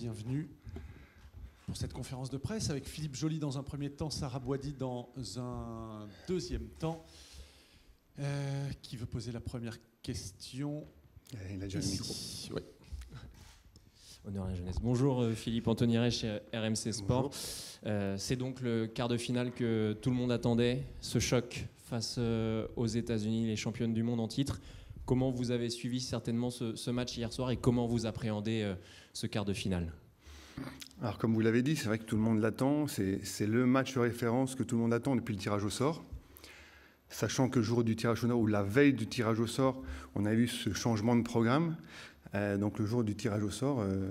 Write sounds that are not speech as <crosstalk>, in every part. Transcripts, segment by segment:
bienvenue pour cette conférence de presse avec Philippe Joly dans un premier temps, Sarah Boidi dans un deuxième temps. Euh, qui veut poser la première question Il a déjà le micro. <laughs> à la jeunesse. Bonjour euh, Philippe Rey chez RMC Sport. Euh, c'est donc le quart de finale que tout le monde attendait, ce choc face aux États-Unis, les championnes du monde en titre comment vous avez suivi certainement ce, match hier soir et comment vous appréhendez euh, ce quart de finale alors comme vous l'avez dit, c'est vrai que tout le monde l'attend, c'est le match référence que tout le monde attend depuis le tirage au sort. Sachant que le jour du tirage au sort ou la veille du tirage au sort, on a eu ce changement de programme. Euh, donc le jour du tirage au sort, euh,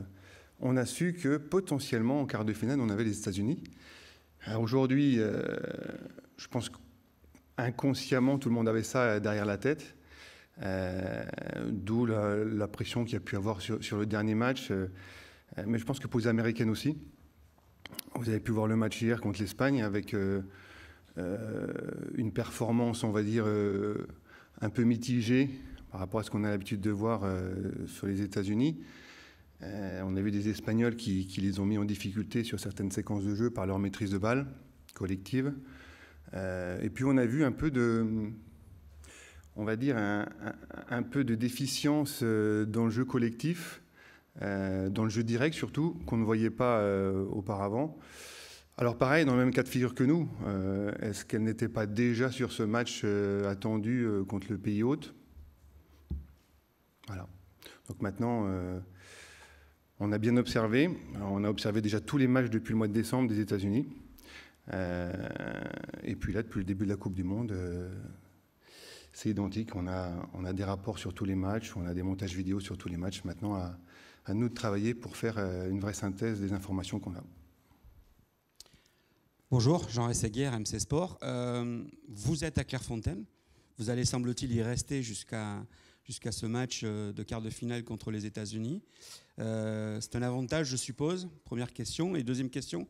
on a su que potentiellement en quart de finale, on avait les États-Unis. Aujourd'hui, je pense inconsciemment, tout le monde avait ça derrière la tête. Euh, d'où la, pression qu'il y a pu avoir sur, le dernier match. Euh, mais je pense que pour les Américaines aussi. Vous avez pu voir le match hier contre l'Espagne avec euh, une performance, on va dire, un peu mitigée par rapport à ce qu'on a l'habitude de voir sur les États-Unis. on a vu des Espagnols qui, qui, les ont mis en difficulté sur certaines séquences de jeu par leur maîtrise de balle collective. et puis on a vu un peu de, on va dire, un, peu de déficience euh, dans le jeu collectif, euh, dans le jeu direct surtout, qu'on ne voyait pas euh, auparavant. Alors pareil, dans le même cas de figure que nous, est-ce qu'elle n'était pas déjà sur ce match attendu contre le pays hôte Voilà. Donc maintenant, on a bien observé, on a observé déjà tous les matchs depuis le mois de décembre des États-Unis. et puis là, depuis le début de la Coupe du Monde, c'est identique. On a, des rapports sur tous les matchs, on a des montages vidéo sur tous les matchs. Maintenant, à, nous de travailler pour faire euh, une vraie synthèse des informations qu'on a. Bonjour, Jean Seguier, MC Sport. Euh, vous êtes à Clairefontaine. Vous allez, semble-t-il, y rester jusqu'à ce match euh, de quart de finale contre les États-Unis. c'est un avantage, je suppose, première question. Et deuxième question,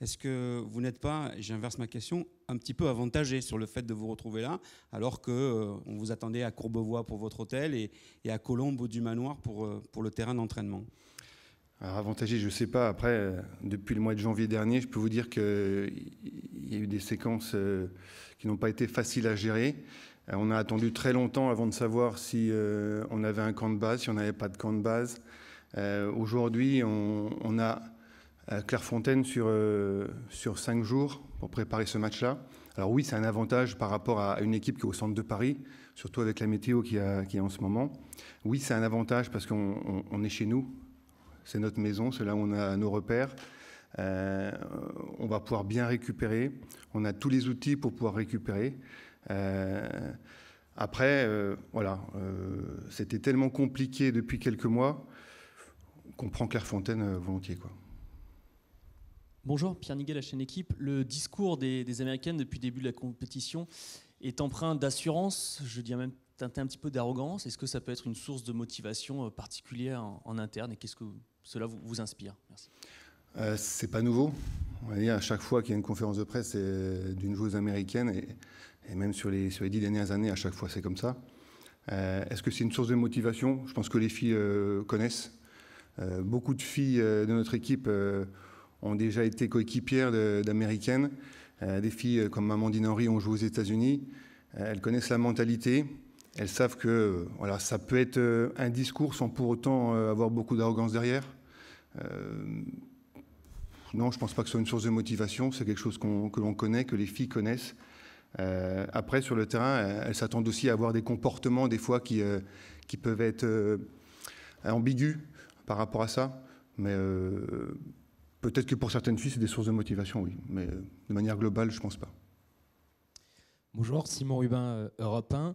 est-ce que vous n'êtes pas, j'inverse ma question, un petit peu avantagé sur le fait de vous retrouver là, alors que euh, on vous attendait à Courbevoie pour votre hôtel et, à Colombe du Manoir pour, euh, pour le terrain d'entraînement alors, avantagé, je ne sais pas. Après, euh, depuis le mois de janvier dernier, je peux vous dire qu'il y a eu des séquences qui n'ont pas été faciles à gérer. on a attendu très longtemps avant de savoir si on avait un camp de base, si on n'avait pas de camp de base. Aujourd'hui, on, on a Clairefontaine sur, euh, sur cinq jours pour préparer ce match-là. Alors oui, c'est un avantage par rapport à une équipe qui est au centre de Paris, surtout avec la météo qui est a, en ce moment. Oui, c'est un avantage parce qu'on est chez nous, c'est notre maison, c'est là où on a nos repères. Euh, on va pouvoir bien récupérer, on a tous les outils pour pouvoir récupérer. Euh, après, voilà, c'était tellement compliqué depuis quelques mois qu'on prend Clairefontaine volontiers. Quoi. Bonjour, Pierre Niguel, la chaîne Équipe. Le discours des, Américaines depuis le début de la compétition est empreint d'assurance, je dirais même teinté un petit peu d'arrogance. Est-ce que ça peut être une source de motivation euh, particulière en, interne et qu'est-ce que cela vous, inspire Merci. Euh, c'est pas nouveau. On va dire à chaque fois qu'il y a une conférence de presse d'une joueuse américaine, et, même sur les, sur les dix dernières années, à chaque fois c'est comme ça. Euh, est-ce que c'est une source de motivation Je pense que les filles connaissent. beaucoup de filles de notre équipe ont déjà été coéquipières d'américaines. Euh, des filles euh, comme Amandine Henry ont joué aux États-Unis. Euh, elles connaissent la mentalité. Elles savent que voilà, ça peut être un discours sans pour autant avoir beaucoup d'arrogance derrière. non, je ne pense pas que ce soit une source de motivation. C'est quelque chose que l'on connaît, que les filles connaissent. après, sur le terrain, elles s'attendent aussi à avoir des comportements, des fois, qui, qui peuvent être ambigus par rapport à ça. Mais Peut-être que pour certaines filles, c'est des sources de motivation, oui, mais euh, de manière globale, je ne pense pas. Bonjour, Simon Rubin, euh, Europe 1.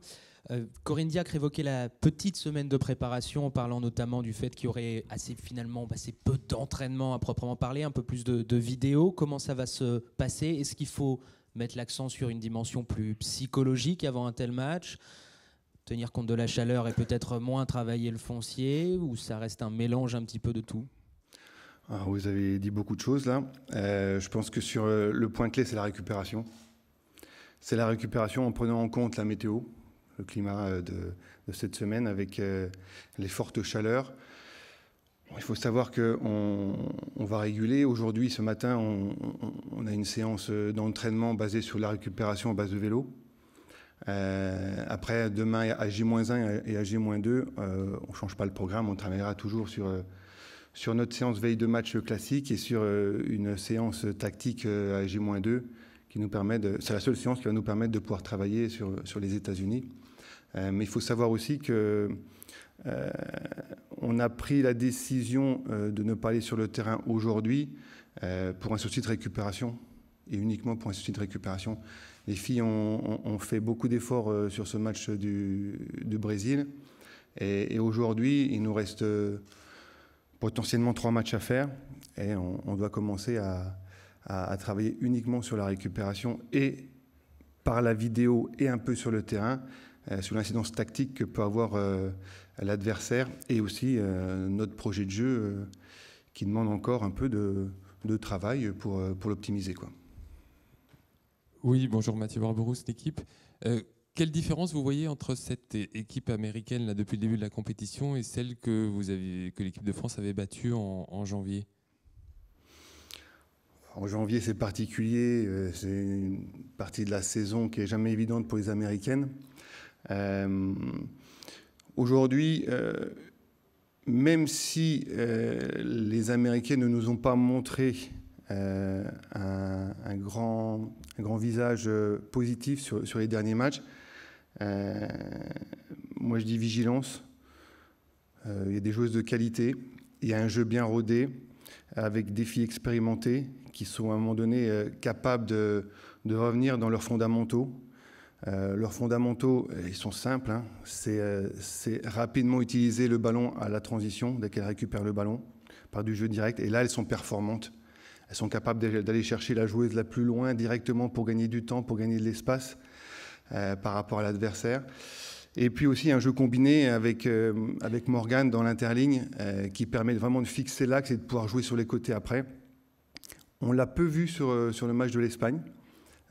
Euh, Corinne Diacre évoquait la petite semaine de préparation en parlant notamment du fait qu'il y aurait assez, finalement bah, assez peu d'entraînement à proprement parler, un peu plus de vidéos. Comment ça va se passer Est-ce qu'il faut mettre l'accent sur une dimension plus psychologique avant un tel match Tenir compte de la chaleur et peut-être moins travailler le foncier Ou ça reste un mélange un petit peu de tout ah, vous avez dit beaucoup de choses là. Euh, je pense que sur euh, le point clé, c'est la récupération. C'est la récupération en prenant en compte la météo, le climat euh, de, cette semaine avec les fortes chaleurs. il faut savoir qu'on on va réguler. Aujourd'hui, ce matin, on, a une séance d'entraînement basée sur la récupération à base de vélo. après, demain, à J-1 et à J-2, on ne change pas le programme. On travaillera toujours sur sur notre séance veille de match classique et sur euh, une séance tactique euh, à J-2 qui nous permet de, c'est la seule séance qui va nous permettre de pouvoir travailler sur, sur les États-Unis. Euh, mais il faut savoir aussi que on a pris la décision de ne pas aller sur le terrain aujourd'hui pour un souci de récupération et uniquement pour un souci de récupération. Les filles ont, fait beaucoup d'efforts sur ce match du, du Brésil et, et aujourd'hui il nous reste potentiellement trois matchs à faire et on, doit commencer à, travailler uniquement sur la récupération et par la vidéo et un peu sur le terrain, euh, sur l'incidence tactique que peut avoir euh, l'adversaire et aussi euh, notre projet de jeu qui demande encore un peu de, travail pour, pour l'optimiser. Oui, bonjour Mathieu Barberousse, l'équipe. Quelle différence vous voyez entre cette équipe américaine depuis le début de la compétition et celle que, l'équipe de France avait battue en, janvier En janvier, c'est particulier. Euh, c'est une partie de la saison qui est jamais évidente pour les Américaines. Euh, aujourd'hui, euh, même si les Américains ne nous ont pas montré un, grand, visage positif sur les derniers matchs, euh, moi, je dis vigilance. Euh, il y a des joueuses de qualité. Il y a un jeu bien rodé, avec des filles expérimentées qui sont à un moment donné euh, capables de, revenir dans leurs fondamentaux. leurs fondamentaux, ils sont simples. Hein. C'est rapidement utiliser le ballon à la transition dès qu'elles récupèrent le ballon par du jeu direct. Et là, elles sont performantes. Elles sont capables d'aller chercher la joueuse la plus loin directement pour gagner du temps, pour gagner de l'espace. Euh, par rapport à l'adversaire. Et puis aussi un jeu combiné avec, euh, avec Morgan dans l'interligne euh, qui permet vraiment de fixer l'axe et de pouvoir jouer sur les côtés après. On l'a peu vu sur, sur le match de l'Espagne,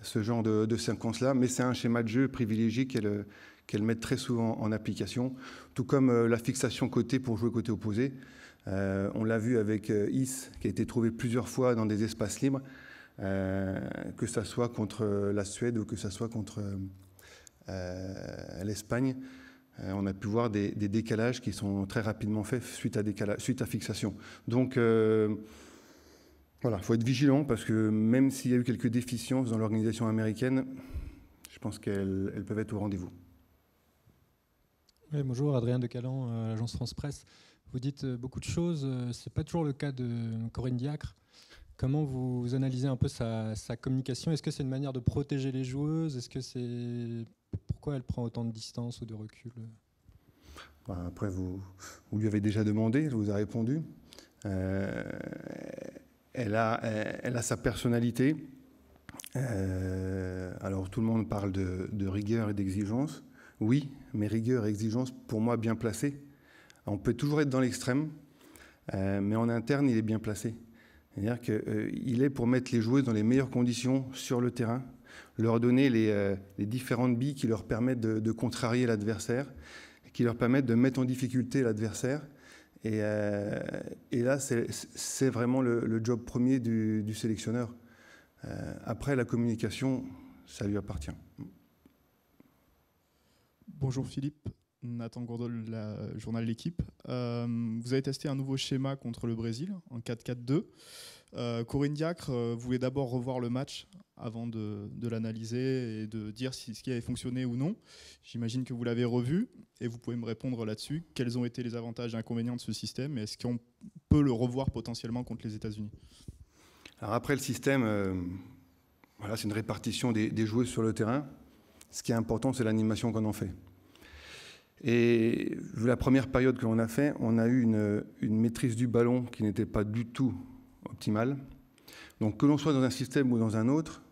ce genre de, de séquence-là, mais c'est un schéma de jeu privilégié qu'elle qu'elle met très souvent en application, tout comme la fixation côté pour jouer côté opposé. on l'a vu avec Is, qui a été trouvé plusieurs fois dans des espaces libres, que ce soit contre la Suède ou que ce soit contre... Euh, à l'Espagne, euh, on a pu voir des, décalages qui sont très rapidement faits suite à, suite à fixation. Donc euh, voilà, il faut être vigilant parce que même s'il y a eu quelques déficiences dans l'organisation américaine, je pense qu'elles peuvent être au rendez-vous. bonjour, Adrien Decalan, l'agence France Presse. Vous dites beaucoup de choses, ce n'est pas toujours le cas de Corinne Diacre. Comment vous analysez un peu sa, communication Est-ce que c'est une manière de protéger les joueuses Est-ce que c'est pourquoi elle prend autant de distance ou de recul bah, Après, vous, lui avez déjà demandé, elle vous a répondu. Euh, elle, a, sa personnalité. Euh, alors tout le monde parle de, rigueur et d'exigence. Oui, mais rigueur et exigence, pour moi, bien placées. On peut toujours être dans l'extrême, euh, mais en interne, il est bien placé. C'est-à-dire qu'il euh, est pour mettre les joueuses dans les meilleures conditions sur le terrain, leur donner les, euh, différentes billes qui leur permettent de, contrarier l'adversaire, qui leur permettent de mettre en difficulté l'adversaire. Et, euh, là, c'est vraiment le, job premier du, sélectionneur. après, la communication, ça lui appartient. Bonjour Philippe, Nathan Gourdol, journal L'équipe. Euh, vous avez testé un nouveau schéma contre le Brésil en 4-4-2. Euh, Corinne Diacre euh, voulait d'abord revoir le match avant de, l'analyser et de dire si ce qui avait fonctionné ou non. J'imagine que vous l'avez revu et vous pouvez me répondre là-dessus. Quels ont été les avantages et inconvénients de ce système et est-ce qu'on peut le revoir potentiellement contre les États-Unis Alors après le système, voilà, c'est une répartition des, des joueurs sur le terrain. Ce qui est important, c'est l'animation qu'on en fait. Et la première période que l'on a fait, on a eu une, maîtrise du ballon qui n'était pas du tout optimale. Donc que l'on soit dans un système ou dans un autre,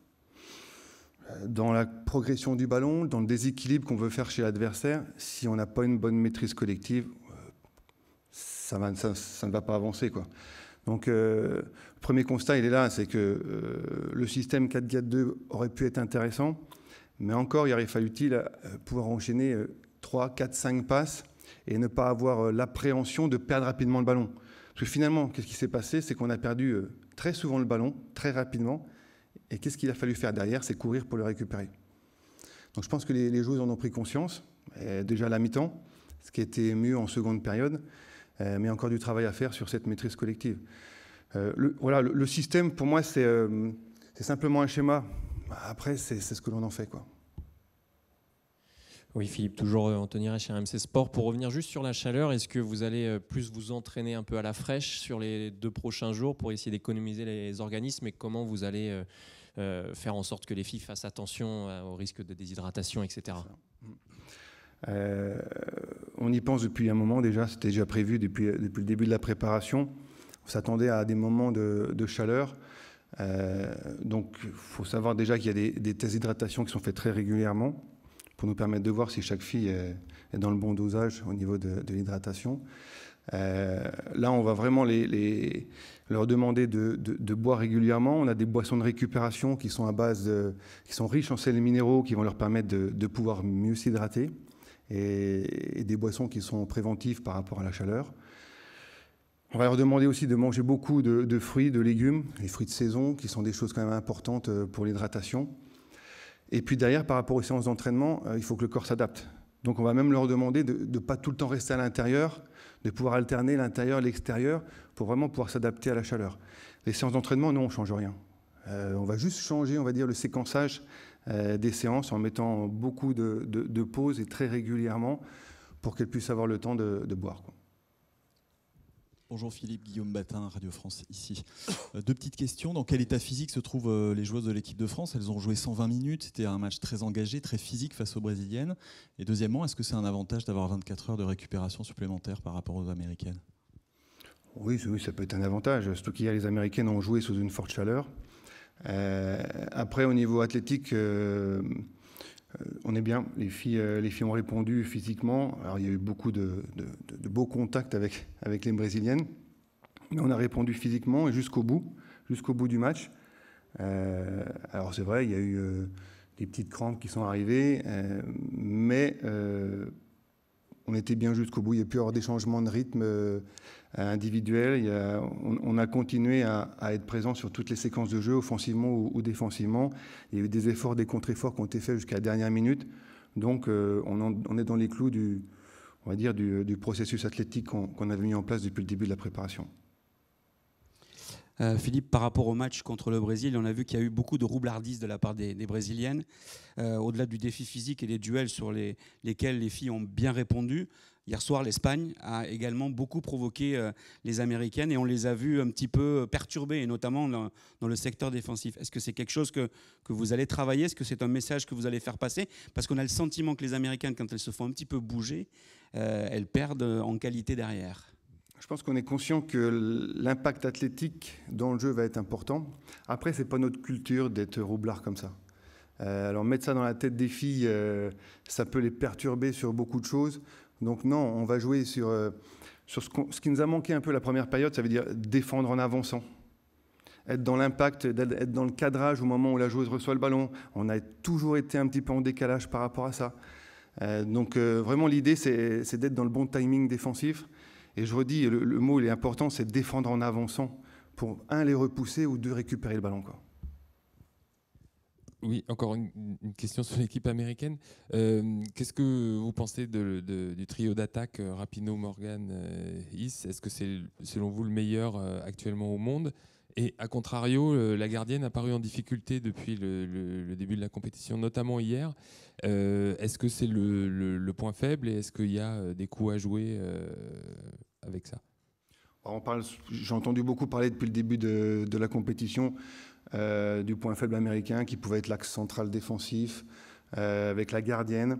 euh, dans la progression du ballon, dans le déséquilibre qu'on veut faire chez l'adversaire, si on n'a pas une bonne maîtrise collective, euh, ça, ça, ne va pas avancer. Quoi. Donc euh, le premier constat, il est là, c'est que le système 4-4-2 aurait pu être intéressant, mais encore, il aurait fallu-il pouvoir enchaîner 3, 4, 5 passes et ne pas avoir euh, l'appréhension de perdre rapidement le ballon. Parce que finalement, qu'est-ce qui s'est passé C'est qu'on a perdu euh, très souvent le ballon, très rapidement. Et qu'est-ce qu'il a fallu faire derrière C'est courir pour le récupérer. Donc je pense que les, les joueurs en ont pris conscience, euh, déjà à la mi-temps, ce qui était mieux en seconde période, mais encore du travail à faire sur cette maîtrise collective. le, voilà, le, système, pour moi, c'est simplement un schéma. Après, c'est ce que l'on en fait. Quoi. Oui, Philippe, toujours euh, Anthony Reich, RMC Sport. Pour revenir juste sur la chaleur, est-ce que vous allez euh, plus vous entraîner un peu à la fraîche sur les deux prochains jours pour essayer d'économiser les organismes et comment vous allez euh, faire en sorte que les filles fassent attention au risque de déshydratation, etc. on y pense depuis un moment déjà, c'était déjà prévu depuis, depuis le début de la préparation. On s'attendait à des moments de, chaleur. donc il faut savoir déjà qu'il y a des, des tests d'hydratation qui sont faits très régulièrement pour nous permettre de voir si chaque fille est, dans le bon dosage au niveau de, l'hydratation. Euh, là, on va vraiment les, leur demander de, boire régulièrement. On a des boissons de récupération qui sont à base, qui sont riches en sels minéraux, qui vont leur permettre de, pouvoir mieux s'hydrater, et, et, des boissons qui sont préventives par rapport à la chaleur. On va leur demander aussi de manger beaucoup de, fruits, de légumes, les fruits de saison, qui sont des choses quand même importantes euh, pour l'hydratation. Et puis derrière, par rapport aux séances d'entraînement, euh, il faut que le corps s'adapte. Donc on va même leur demander de ne pas tout le temps rester à l'intérieur, de pouvoir alterner l'intérieur et l'extérieur pour vraiment pouvoir s'adapter à la chaleur. Les séances d'entraînement, non, on ne change rien. Euh, on va juste changer, on va dire, le séquençage euh, des séances en mettant beaucoup de, pauses et très régulièrement pour qu'elles puissent avoir le temps de, boire. Bonjour Philippe, Guillaume Batin, Radio France ici. Euh, deux petites questions. Dans quel état physique se trouvent euh, les joueuses de l'équipe de France Elles ont joué 120 minutes, c'était un match très engagé, très physique face aux Brésiliennes. Et deuxièmement, est-ce que c'est un avantage d'avoir 24 heures de récupération supplémentaire par rapport aux Américaines oui, ça peut être un avantage, surtout a les Américaines ont joué sous une forte chaleur. Euh, après, au niveau athlétique, euh, on est bien. Les filles, euh, les filles ont répondu physiquement. Alors, il y a eu beaucoup de, beaux contacts avec, les Brésiliennes. Mais on a répondu physiquement et jusqu'au bout, jusqu'au bout du match. Euh, alors, c'est vrai, il y a eu des petites crampes qui sont arrivées. mais on était bien jusqu'au bout. Il n'y a plus avoir des changements de rythme euh, individuels. on, a continué à, être présent sur toutes les séquences de jeu, offensivement ou, défensivement. Il y a eu des efforts, des contre-efforts qui ont été faits jusqu'à la dernière minute. Donc, euh, on, est dans les clous du, on va dire, du, processus athlétique qu'on avait mis en place depuis le début de la préparation. Euh, Philippe, par rapport au match contre le Brésil, on a vu qu'il y a eu beaucoup de roublardises de la part des, Brésiliennes. Euh, au-delà du défi physique et des duels sur lesquels les filles ont bien répondu, hier soir, l'Espagne a également beaucoup provoqué euh, les Américaines et on les a vues un petit peu perturbées, et notamment dans, le secteur défensif. Est-ce que c'est quelque chose que, que vous allez travailler Est-ce que c'est un message que vous allez faire passer Parce qu'on a le sentiment que les Américaines, quand elles se font un petit peu bouger, elles perdent en qualité derrière. Je pense qu'on est conscient que l'impact athlétique dans le jeu va être important. Après, c'est pas notre culture d'être roublard comme ça. Euh, alors mettre ça dans la tête des filles, euh, ça peut les perturber sur beaucoup de choses. Donc non, on va jouer sur, euh, sur ce, ce, qui nous a manqué un peu la première période, ça veut dire défendre en avançant. Être dans l'impact, être dans le cadrage au moment où la joueuse reçoit le ballon. On a toujours été un petit peu en décalage par rapport à ça. donc vraiment l'idée, c'est d'être dans le bon timing défensif et je redis, le, le mot, il est important, c'est défendre en avançant pour, un, les repousser ou deux, récupérer le ballon. Oui, encore une, question sur l'équipe américaine. Euh, qu'est-ce que vous pensez du trio d'attaque euh, Rapino, Morgan, Is euh, Est-ce que c'est selon vous le meilleur actuellement au monde et à contrario, euh, la gardienne a paru en difficulté depuis le, début de la compétition, notamment hier. Euh, est-ce que c'est le, point faible et est-ce qu'il y a euh, des coups à jouer avec ça j'ai entendu beaucoup parler depuis le début de, la compétition du point faible américain qui pouvait être l'axe central défensif avec la gardienne.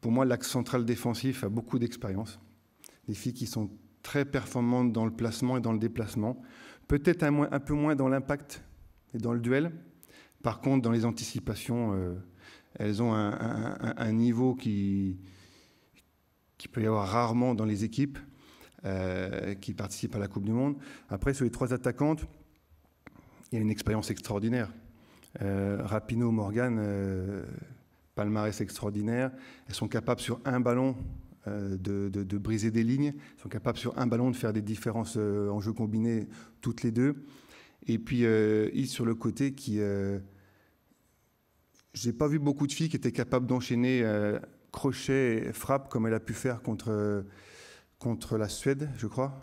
pour moi, l'axe central défensif a beaucoup d'expérience. Des filles qui sont très performante dans le placement et dans le déplacement, peut-être un, peu moins dans l'impact et dans le duel. Par contre, dans les anticipations, euh, elles ont un, niveau qui, peut y avoir rarement dans les équipes euh, qui participent à la Coupe du Monde. Après, sur les trois attaquantes, il y a une expérience extraordinaire. Euh, Rapino, Morgan, euh, palmarès extraordinaire. Elles sont capables sur un ballon euh, de, briser des lignes. Ils sont capables sur un ballon de faire des différences euh, en jeu combiné toutes les deux. Et puis il euh, sur le côté qui... Euh, J'ai pas vu beaucoup de filles qui étaient capables d'enchaîner crochet frappe comme elle a pu faire contre, contre la Suède, je crois.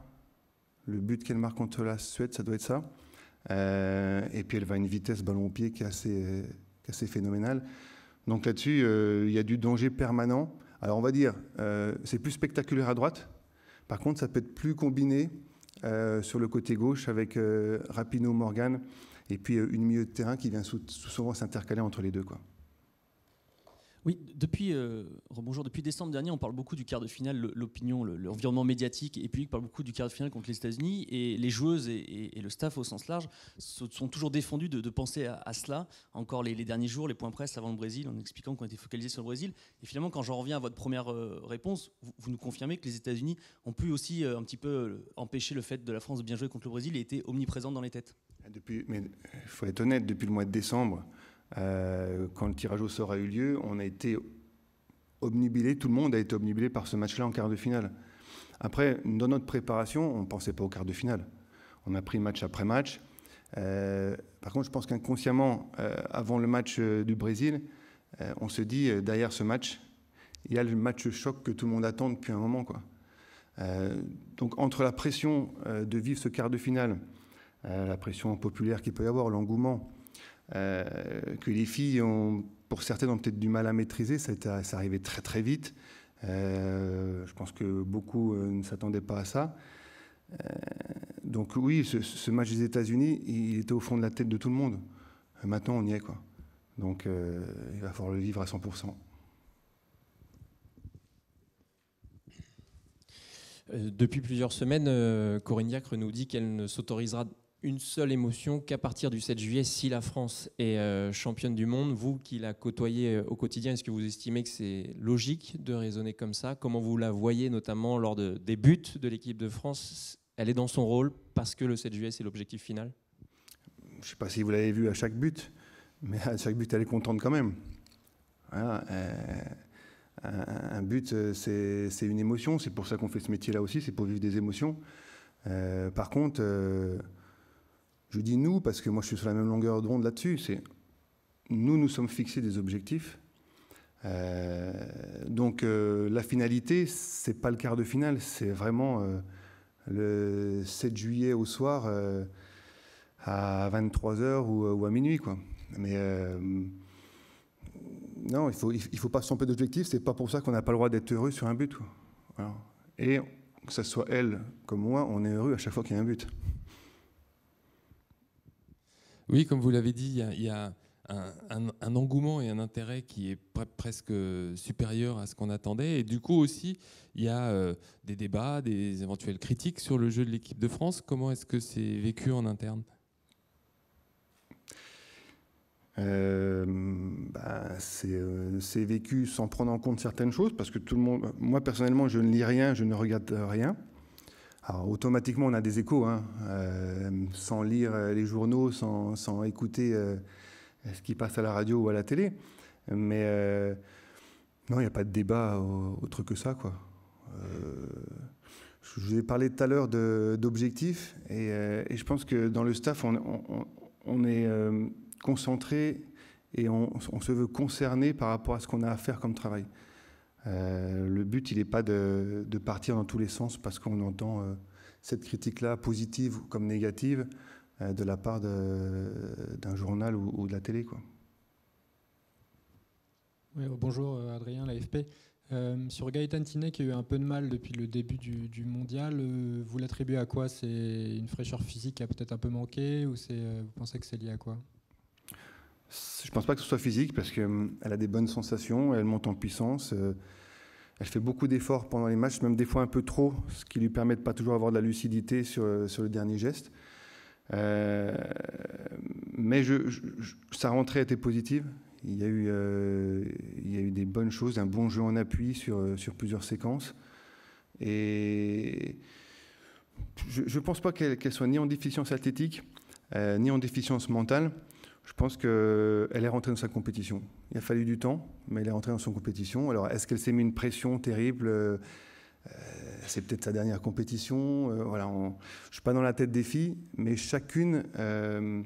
Le but qu'elle marque contre la Suède, ça doit être ça. et puis elle va à une vitesse ballon au pied qui est assez, qui est assez phénoménale. Donc là-dessus, il y a du danger permanent. Alors on va dire, euh, c'est plus spectaculaire à droite. Par contre, ça peut être plus combiné euh, sur le côté gauche avec euh, Rapino Morgan et puis une milieu de terrain qui vient souvent s'intercaler entre les deux. Quoi. Oui, depuis, euh, bonjour, depuis décembre dernier, on parle beaucoup du quart de finale, l'opinion, l'environnement médiatique et public parle beaucoup du quart de finale contre les États-Unis et les joueuses et, le staff au sens large sont toujours défendus de, penser à, cela. Encore les, derniers jours, les points presse avant le Brésil, en expliquant qu'on était focalisé sur le Brésil. Et finalement, quand j'en reviens à votre première euh, réponse, vous, nous confirmez que les États-Unis ont pu aussi euh, un petit peu empêcher le fait de la France de bien jouer contre le Brésil et étaient omniprésents dans les têtes. Depuis, mais il faut être honnête, depuis le mois de décembre, euh, quand le tirage au sort a eu lieu, on a été obnubilé, tout le monde a été obnubilé par ce match-là en quart de finale. Après, dans notre préparation, on ne pensait pas au quart de finale. On a pris match après match. Euh, par contre, je pense qu'inconsciemment, euh, avant le match du Brésil, on se dit, derrière ce match, il y a le match choc que tout le monde attend depuis un moment. Quoi. donc entre la pression de vivre ce quart de finale, la pression populaire qu'il peut y avoir, l'engouement, euh, que les filles ont, pour certaines, ont peut-être du mal à maîtriser. Ça, arrivait très très vite. Euh, je pense que beaucoup euh, ne s'attendaient pas à ça. donc oui, ce, match des États-Unis, il était au fond de la tête de tout le monde. Maintenant, on y est quoi. Donc, il va falloir le vivre à 100%. Depuis plusieurs semaines, Corinne Diacre nous dit qu'elle ne s'autorisera une seule émotion qu'à partir du 7 juillet, si la France est euh, championne du monde, vous qui la côtoyez euh, au quotidien, est-ce que vous estimez que c'est logique de raisonner comme ça Comment vous la voyez notamment lors des buts de l'équipe de France Elle est dans son rôle parce que le 7 juillet, c'est l'objectif final Je ne sais pas si vous l'avez vu à chaque but, mais à chaque but, elle est contente quand même. Euh, un, but, c'est une émotion, c'est pour ça qu'on fait ce métier-là aussi, c'est pour vivre des émotions. par contre... Je dis nous parce que moi je suis sur la même longueur d'onde là-dessus. C'est nous nous sommes fixés des objectifs. Euh, donc euh, la finalité, c'est pas le quart de finale, c'est vraiment euh, le 7 juillet au soir à 23h ou, à minuit. Quoi. Mais non, il faut, il faut pas se tromper d'objectif, c'est pas pour ça qu'on n'a pas le droit d'être heureux sur un but. Et que ce soit elle comme moi, on est heureux à chaque fois qu'il y a un but. Oui, comme vous l'avez dit, il y a, un, engouement et un intérêt qui est presque supérieur à ce qu'on attendait. Et du coup aussi, il y a euh, des débats, des éventuelles critiques sur le jeu de l'équipe de France. Comment est-ce que c'est vécu en interne euh, bah, euh, c'est vécu sans prendre en compte certaines choses parce que tout le monde moi personnellement je ne lis rien je ne regarde rien alors, automatiquement, on a des échos, hein. euh, sans lire euh, les journaux, sans, sans écouter euh, ce qui passe à la radio ou à la télé. Mais non, il n'y a pas de débat autre que ça, quoi. je vous ai parlé tout à l'heure d'objectifs, et, je pense que dans le staff, on, est concentré et on, on, se veut concerné par rapport à ce qu'on a à faire comme travail. Euh, le but, il n'est pas de, partir dans tous les sens parce qu'on entend euh, cette critique-là, positive comme négative, euh, de la part d'un journal ou, de la télé. Quoi. bonjour Adrien, l'AFP. sur Gaëtan Tinet qui a eu un peu de mal depuis le début du, du mondial, vous l'attribuez à quoi C'est une fraîcheur physique qui a peut-être un peu manqué ou vous pensez que c'est lié à quoi je pense pas que ce soit physique parce qu'elle hum, a des bonnes sensations, elle monte en puissance. Euh, elle fait beaucoup d'efforts pendant les matchs, même des fois un peu trop, ce qui lui permet de pas toujours avoir de la lucidité sur, euh, sur le dernier geste. Euh, mais je, sa rentrée était positive. Il y, a eu, il y a eu des bonnes choses, un bon jeu en appui sur, sur plusieurs séquences. Et je ne pense pas qu'elle soit ni en déficience athlétique, ni en déficience mentale. Je pense qu'elle est rentrée dans sa compétition. Il a fallu du temps, mais elle est rentrée dans son compétition. Alors, est-ce qu'elle s'est mis une pression terrible euh, C'est peut-être sa dernière compétition. Euh, je ne suis pas dans la tête des filles, mais chacune euh,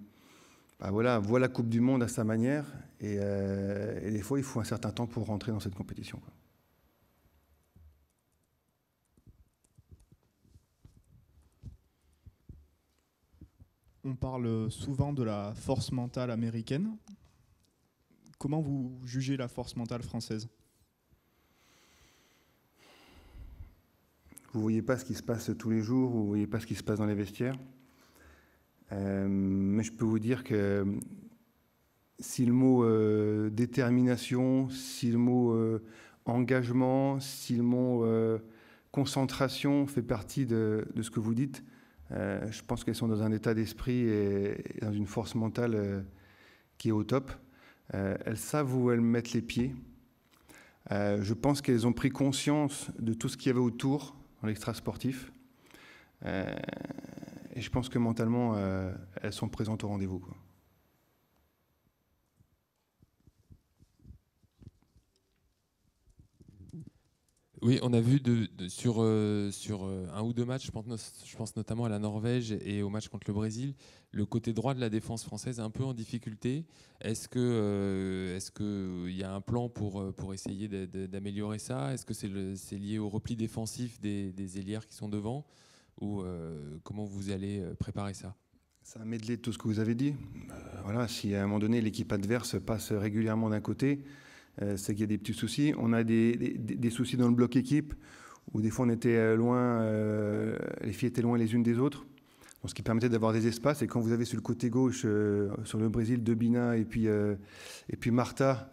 bah voilà, voit la Coupe du Monde à sa manière. Et, des fois, il faut un certain temps pour rentrer dans cette compétition. on parle souvent de la force mentale américaine. Comment vous jugez la force mentale française Vous ne voyez pas ce qui se passe tous les jours, vous ne voyez pas ce qui se passe dans les vestiaires. Euh, mais je peux vous dire que si le mot euh, détermination, si le mot euh, engagement, si le mot concentration fait partie de ce que vous dites, euh, je pense qu'elles sont dans un état d'esprit et, dans une force mentale euh, qui est au top. Euh, elles savent où elles mettent les pieds. je pense qu'elles ont pris conscience de tout ce qu'il y avait autour dans l'extra-sportif. et je pense que mentalement, elles sont présentes au rendez-vous. Oui, on a vu sur, euh, euh, un ou deux matchs, je pense, notamment à la Norvège et au match contre le Brésil, le côté droit de la défense française un peu en difficulté. Est-ce qu'il euh, y a un plan pour, essayer d'améliorer ça Est-ce que c'est lié au repli défensif des, des qui sont devant Ou comment vous allez préparer ça Ça a mêlé de tout ce que vous avez dit. voilà, si à un moment donné l'équipe adverse passe régulièrement d'un côté, euh, c'est qu'il y a des petits soucis. On a des, soucis dans le bloc équipe, où des fois on était euh, loin, euh, les filles étaient loin les unes des autres. ce qui permettait d'avoir des espaces. Et quand vous avez sur le côté gauche, sur le Brésil, Debina et puis, et puis Martha,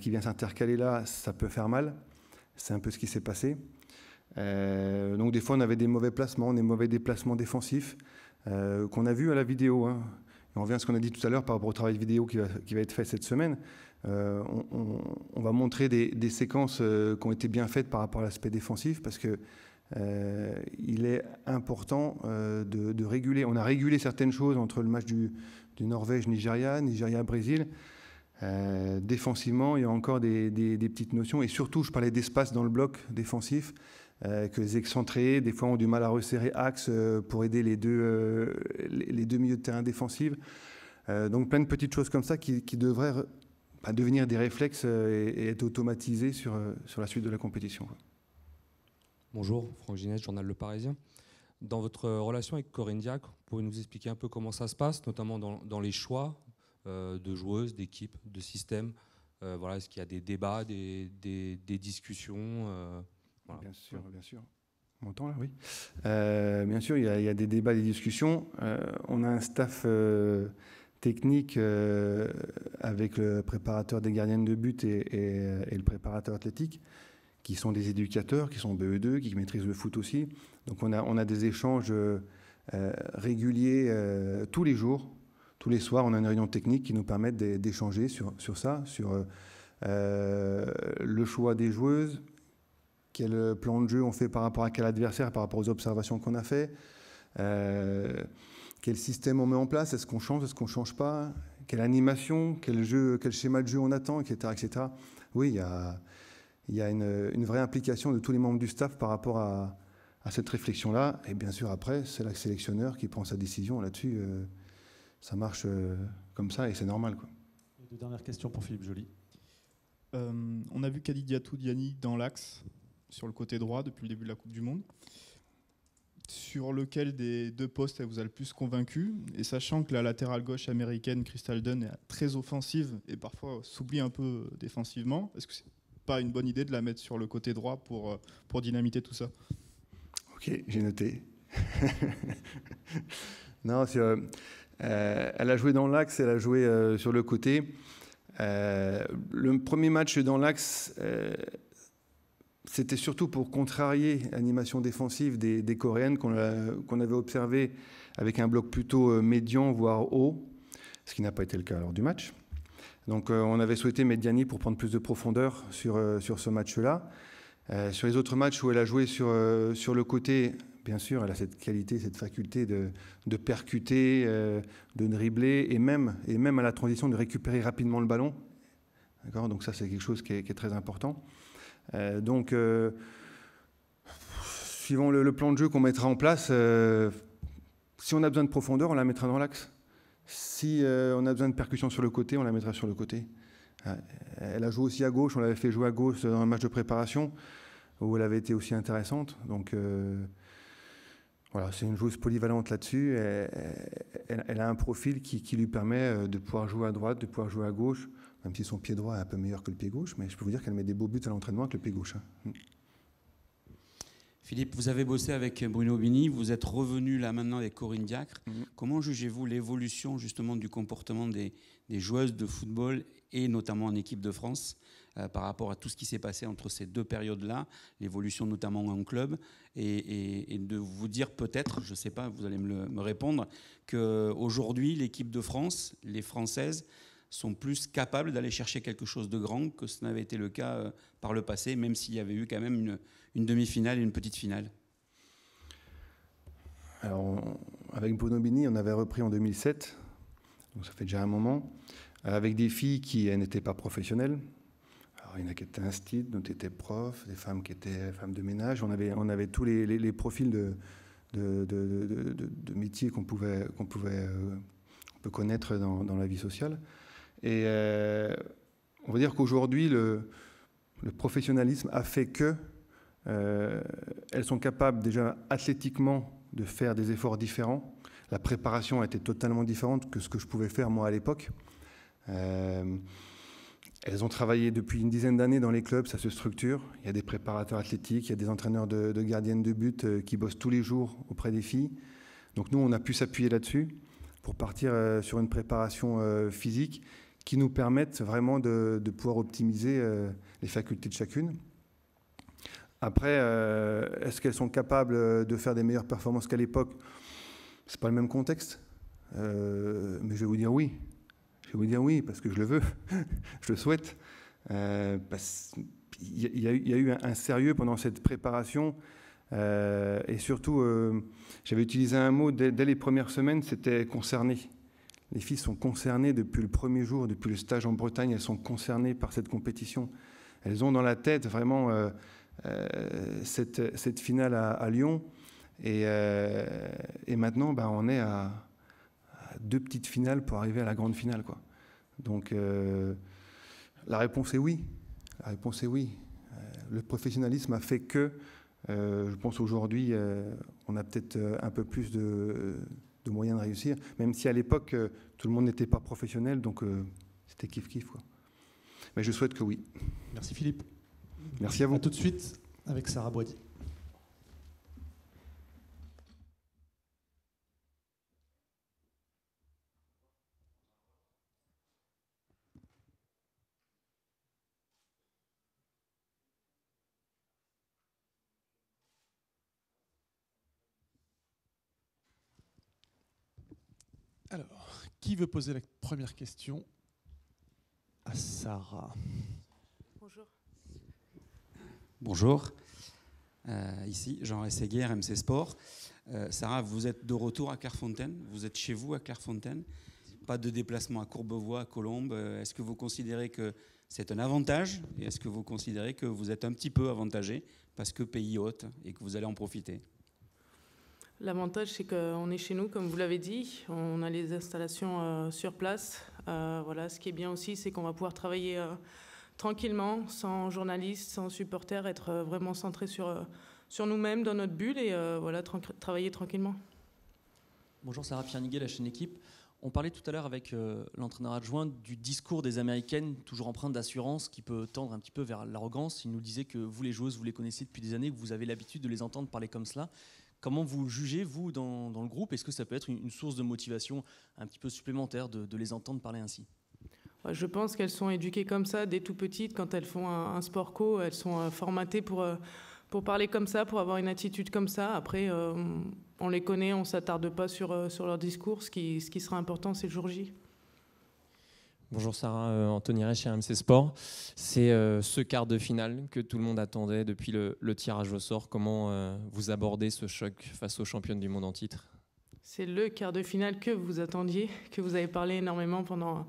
qui vient s'intercaler là, ça peut faire mal. C'est un peu ce qui s'est passé. donc des fois, on avait des mauvais placements, des mauvais déplacements défensifs qu'on a vu à la vidéo. Hein. on revient à ce qu'on a dit tout à l'heure par rapport au travail vidéo qui va, qui va être fait cette semaine. Euh, on, va montrer des, séquences euh, qui ont été bien faites par rapport à l'aspect défensif parce que euh, il est important de, réguler. On a régulé certaines choses entre le match du, Norvège-Nigeria, Nigeria-Brésil. défensivement, il y a encore des, petites notions et surtout, je parlais d'espace dans le bloc défensif que les excentrés, des fois, ont du mal à resserrer axe pour aider les deux, les, deux milieux de terrain défensifs. donc, plein de petites choses comme ça qui devraient devenir des réflexes euh, et, être automatisé sur, euh, sur la suite de la compétition. Bonjour, Franck Ginette, journal Le Parisien. Dans votre relation avec Corinne Diac, vous pouvez nous expliquer un peu comment ça se passe, notamment dans, dans les choix euh, de joueuses, d'équipes, de systèmes voilà, Est-ce qu'il y a des débats, des, des, discussions Bien sûr, bien sûr. Mon temps là, oui. bien sûr, il il y, a, des débats, des discussions. on a un staff technique euh, avec le préparateur des gardiennes de but euh, et, le préparateur athlétique, qui sont des éducateurs, qui sont BE2, qui maîtrisent le foot aussi. Donc on a, on a des échanges euh, réguliers tous les jours, tous les soirs, on a une réunion technique qui nous permet d'échanger sur, sur, ça, sur le choix des joueuses, quel plan de jeu on fait par rapport à quel adversaire, par rapport aux observations qu'on a fait. Quel système on met en place Est-ce qu'on change Est-ce qu'on ne change pas Quelle animation quel, jeu, quel schéma de jeu on attend etc., etc. Oui, il y a, il une, vraie implication de tous les membres du staff par rapport à, cette réflexion-là. Et bien sûr, après, c'est la sélectionneur qui prend sa décision là-dessus. Euh, ça marche euh, comme ça et c'est normal. Quoi. deux dernières questions pour Philippe Joly. Euh, on a vu Kadidiatou Diani dans l'axe, sur le côté droit, depuis le début de la Coupe du Monde sur lequel des deux postes elle vous a le plus convaincu Et sachant que la latérale gauche américaine, Crystal Dunn, est très offensive et parfois s'oublie un peu euh, défensivement, est-ce que c'est pas une bonne idée de la mettre sur le côté droit pour, euh, pour dynamiter tout ça Ok, j'ai noté. <laughs> non, euh, elle a joué dans l'axe, elle a joué sur le côté. le premier match dans l'axe, c'était surtout pour contrarier l'animation défensive des, Coréennes qu'on avait observé avec un bloc plutôt euh, médian, voire haut, ce qui n'a pas été le cas lors du match. Donc euh, on avait souhaité Mediani pour prendre plus de profondeur sur, euh, sur ce match-là. sur les autres matchs où elle a joué sur, sur le côté, bien sûr, elle a cette qualité, cette faculté de, de percuter, de dribbler et même, et même à la transition de récupérer rapidement le ballon. Donc ça, c'est quelque chose qui est très important. Euh, donc, euh, suivant le, plan de jeu qu'on mettra en place, euh, si on a besoin de profondeur, on la mettra dans l'axe. Si on a besoin de percussion sur le côté, on la mettra sur le côté. Elle a joué aussi à gauche, on l'avait fait jouer à gauche dans un match de préparation où elle avait été aussi intéressante. Donc voilà, c'est une joueuse polyvalente là-dessus. Elle, a un profil qui, lui permet de pouvoir jouer à droite, de pouvoir jouer à gauche même si son pied droit est un peu meilleur que le pied gauche, mais je peux vous dire qu'elle met des beaux buts à l'entraînement avec le pied gauche. Hein. Mm. Philippe, vous avez bossé avec Bruno Bini, vous êtes revenu là maintenant avec Corinne Diacre. Mm-hmm. Comment jugez-vous l'évolution justement du comportement des, joueuses de football et notamment en équipe de France euh, par rapport à tout ce qui s'est passé entre ces deux périodes-là, l'évolution notamment en club, et, de vous dire peut-être, je ne sais pas, vous allez me, le, me répondre, qu'aujourd'hui l'équipe de France, les Françaises, sont plus capables d'aller chercher quelque chose de grand que ce n'avait été le cas euh, par le passé, même s'il y avait eu quand même une, demi-finale et une petite finale. Alors, avec Bonobini, on avait repris en 2007, donc ça fait déjà un moment, avec des filles qui n'étaient pas professionnelles. Alors, il y en a qui étaient instit, d'autres étaient profs, des femmes qui étaient femmes de ménage. On avait, on avait tous les, profils de, de, de, de métiers qu'on pouvait, qu'on pouvait euh, peut connaître dans, dans, la vie sociale. Et euh, on va dire qu'aujourd'hui, le, professionnalisme a fait que euh, elles sont capables déjà athlétiquement de faire des efforts différents. La préparation a été totalement différente que ce que je pouvais faire moi à l'époque. Euh, elles ont travaillé depuis une dizaine d'années dans les clubs, ça se structure. Il y a des préparateurs athlétiques, il y a des entraîneurs de, de gardiennes de but qui bossent tous les jours auprès des filles. Donc nous, on a pu s'appuyer là-dessus pour partir sur une préparation physique qui nous permettent vraiment de, pouvoir optimiser euh, les facultés de chacune. Après, euh, est-ce qu'elles sont capables euh, de faire des meilleures performances qu'à l'époque C'est pas le même contexte, mais je vais vous dire oui. Je vais vous dire oui parce que je le veux, <laughs> je le souhaite. il, y a, eu un, sérieux pendant cette préparation. et surtout, j'avais utilisé un mot dès les premières semaines, c'était concerné. Les filles sont concernées depuis le premier jour, depuis le stage en Bretagne, elles sont concernées par cette compétition. Elles ont dans la tête vraiment euh, euh, cette, finale à, Lyon. Et, euh, maintenant, bah, on est à, deux petites finales pour arriver à la grande finale. Donc la réponse est oui. La réponse est oui. le professionnalisme a fait que, je pense aujourd'hui, on a peut-être un peu plus de de moyens de réussir, même si à l'époque, euh, tout le monde n'était pas professionnel, donc euh, c'était kiff-kiff. Mais je souhaite que oui. Merci Philippe. Merci à vous. tout de suite avec Sarah Boisdi. Qui veut poser la première question à Sarah Bonjour. Bonjour. Euh, ici, Jean Rességuier, MC Sport. Euh, Sarah, vous êtes de retour à Clairefontaine. Vous êtes chez vous à Clairefontaine. Pas de déplacement à Courbevoie, à Colombes. Euh, est-ce que vous considérez que c'est un avantage Et est-ce que vous considérez que vous êtes un petit peu avantagé parce que pays hôte et que vous allez en profiter L'avantage, c'est qu'on est chez nous, comme vous l'avez dit. On a les installations euh, sur place. Euh, voilà, ce qui est bien aussi, c'est qu'on va pouvoir travailler euh, tranquillement, sans journalistes, sans supporters, être vraiment centré sur, sur nous-mêmes, dans notre bulle, et voilà, travailler tranquillement. Bonjour Sarah Pierre-Niguet, la chaîne Équipe. On parlait tout à l'heure avec l'entraîneur adjoint du discours des Américaines, toujours empreint d'assurance, qui peut tendre un petit peu vers l'arrogance. Il nous disait que vous, les joueuses, vous les connaissez depuis des années, que vous avez l'habitude de les entendre parler comme cela. Comment vous jugez, vous, dans, le groupe Est-ce que ça peut être une, source de motivation un petit peu supplémentaire de, les entendre parler ainsi je pense qu'elles sont éduquées comme ça dès tout petites. Quand elles font un, sport co, elles sont euh, formatées pour, euh, pour parler comme ça, pour avoir une attitude comme ça. Après, euh, on les connaît, on ne s'attarde pas sur, sur leur discours. ce qui sera important, c'est le jour J. Bonjour Sarah, euh, Anthony Rech, RMC Sport. C'est euh, ce quart de finale que tout le monde attendait depuis le, tirage au sort. Comment euh, vous abordez ce choc face aux championnes du monde en titre C'est le quart de finale que vous attendiez, que vous avez parlé énormément pendant,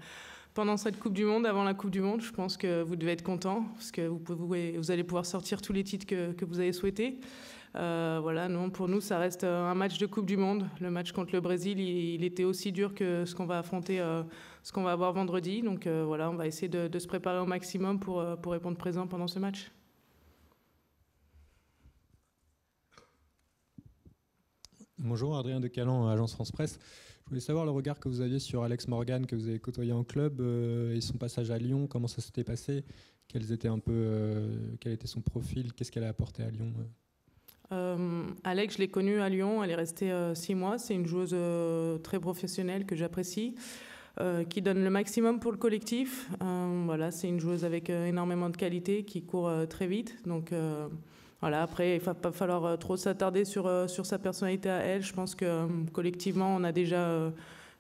pendant cette Coupe du Monde, avant la Coupe du Monde. Je pense que vous devez être content parce que vous, allez pouvoir sortir tous les titres que, que vous avez souhaités. Euh, voilà, non, pour nous, ça reste euh, un match de Coupe du Monde. Le match contre le Brésil, il, était aussi dur que ce qu'on va affronter, euh, ce qu'on va avoir vendredi. Donc voilà, on va essayer de, se préparer au maximum pour, pour répondre présent pendant ce match. Bonjour, Adrien Decalan, Agence France Presse. Je voulais savoir le regard que vous aviez sur Alex Morgan, que vous avez côtoyé en club, et son passage à Lyon, comment ça s'était passé, Quels étaient un peu, quel était son profil, qu'est-ce qu'elle a apporté à Lyon euh, Alex, je l'ai connue à Lyon, elle est restée euh, six mois. C'est une joueuse euh, très professionnelle que j'apprécie, qui donne le maximum pour le collectif. voilà, c'est une joueuse avec énormément de qualité qui court très vite. Donc voilà, après, il va pas falloir trop s'attarder sur, sa personnalité à elle. Je pense que collectivement, on a déjà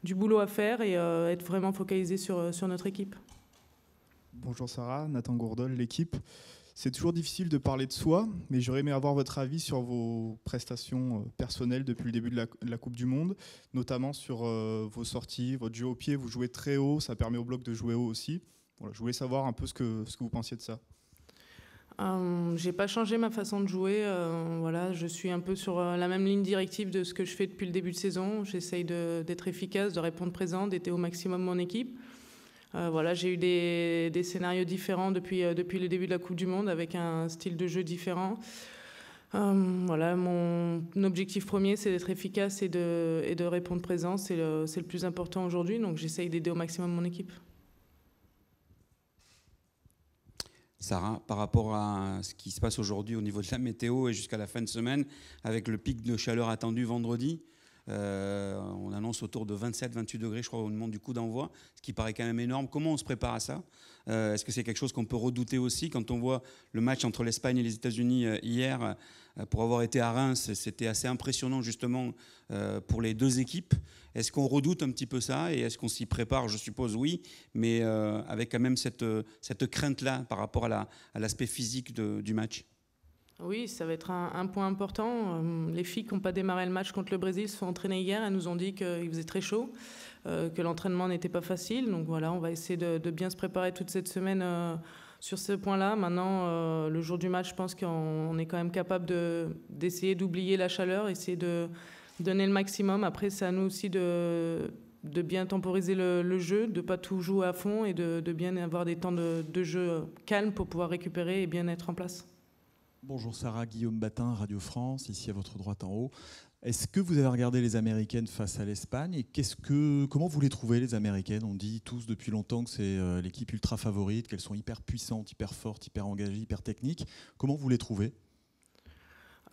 du boulot à faire et être vraiment focalisé sur, sur notre équipe. Bonjour Sarah, Nathan Gourdol, l'équipe. C'est toujours difficile de parler de soi, mais j'aurais aimé avoir votre avis sur vos prestations euh, personnelles depuis le début de la, Coupe du Monde, notamment sur euh, vos sorties, votre jeu au pied. Vous jouez très haut, ça permet au bloc de jouer haut aussi. Voilà, je voulais savoir un peu ce que, ce que vous pensiez de ça. Je euh, j'ai pas changé ma façon de jouer. voilà, je suis un peu sur la même ligne directive de ce que je fais depuis le début de saison. J'essaye d'être efficace, de répondre présent, d'être au maximum mon équipe. Euh, voilà, j'ai eu des, scénarios différents euh, depuis, le début de la Coupe du Monde avec un style de jeu différent. Euh, voilà, mon objectif premier, c'est d'être efficace et de, répondre présent. C'est le, le, plus important aujourd'hui, donc j'essaye d'aider au maximum mon équipe. Sarah, par rapport à ce qui se passe aujourd'hui au niveau de la météo et jusqu'à la fin de semaine, avec le pic de chaleur attendu vendredi, euh, on annonce autour de 27-28 degrés, je crois, au moment du coup d'envoi, ce qui paraît quand même énorme. Comment on se prépare à ça euh, Est-ce que c'est quelque chose qu'on peut redouter aussi Quand on voit le match entre l'Espagne et les États-Unis euh, hier, pour avoir été à Reims, c'était assez impressionnant justement pour les deux équipes. Est-ce qu'on redoute un petit peu ça et est-ce qu'on s'y prépare Je suppose oui, mais avec quand même cette, crainte-là par rapport à l'aspect physique du match. Oui, ça va être un, point important. Euh, les filles qui n'ont pas démarré le match contre le Brésil se sont entraînées hier. Elles nous ont dit qu'il faisait très chaud, euh, que l'entraînement n'était pas facile. Donc voilà, on va essayer de, bien se préparer toute cette semaine euh, sur ce point-là. Maintenant, le jour du match, je pense qu'on est quand même capable d'essayer d'oublier la chaleur, essayer de donner le maximum. Après, c'est à nous aussi de, bien temporiser le, jeu, de ne pas tout jouer à fond et de, bien avoir des temps de, de jeu calmes pour pouvoir récupérer et bien être en place. Bonjour Sarah, Guillaume Batin, Radio France, ici à votre droite en haut. Est-ce que vous avez regardé les Américaines face à l'Espagne et quest comment vous les trouvez les Américaines On dit tous depuis longtemps que c'est euh, l'équipe ultra favorite, qu'elles sont hyper puissantes, hyper fortes, hyper engagées, hyper techniques. Comment vous les trouvez